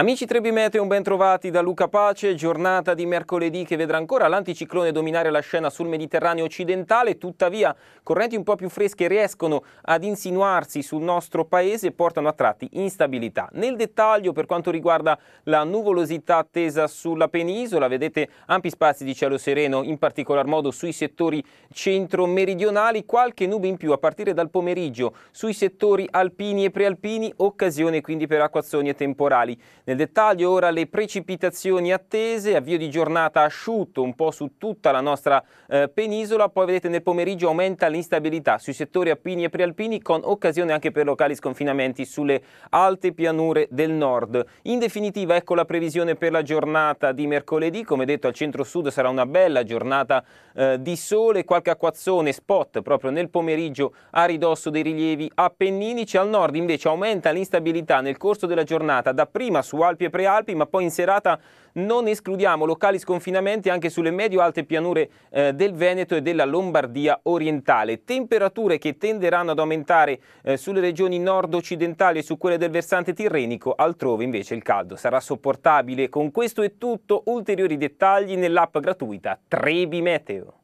Amici Trebimeteo, ben trovati da Luca Pace, giornata di mercoledì che vedrà ancora l'anticiclone dominare la scena sul Mediterraneo occidentale, tuttavia correnti un po' più fresche riescono ad insinuarsi sul nostro paese e portano a tratti instabilità. Nel dettaglio per quanto riguarda la nuvolosità attesa sulla penisola, vedete ampi spazi di cielo sereno, in particolar modo sui settori centro-meridionali, qualche nube in più a partire dal pomeriggio sui settori alpini e prealpini, occasione quindi per acquazzoni e temporali. Nel dettaglio ora le precipitazioni attese, avvio di giornata asciutto un po' su tutta la nostra eh, penisola, poi vedete nel pomeriggio aumenta l'instabilità sui settori appini e prealpini con occasione anche per locali sconfinamenti sulle alte pianure del nord. In definitiva ecco la previsione per la giornata di mercoledì, come detto al centro-sud sarà una bella giornata eh, di sole, qualche acquazzone spot proprio nel pomeriggio a ridosso dei rilievi appenninici, al nord invece aumenta l'instabilità nel corso della giornata da prima su Alpi e Prealpi, ma poi in serata non escludiamo locali sconfinamenti anche sulle medio-alte pianure eh, del Veneto e della Lombardia orientale. Temperature che tenderanno ad aumentare eh, sulle regioni nord-occidentali e su quelle del versante tirrenico, altrove invece il caldo sarà sopportabile. Con questo è tutto, ulteriori dettagli nell'app gratuita Trebi Meteo.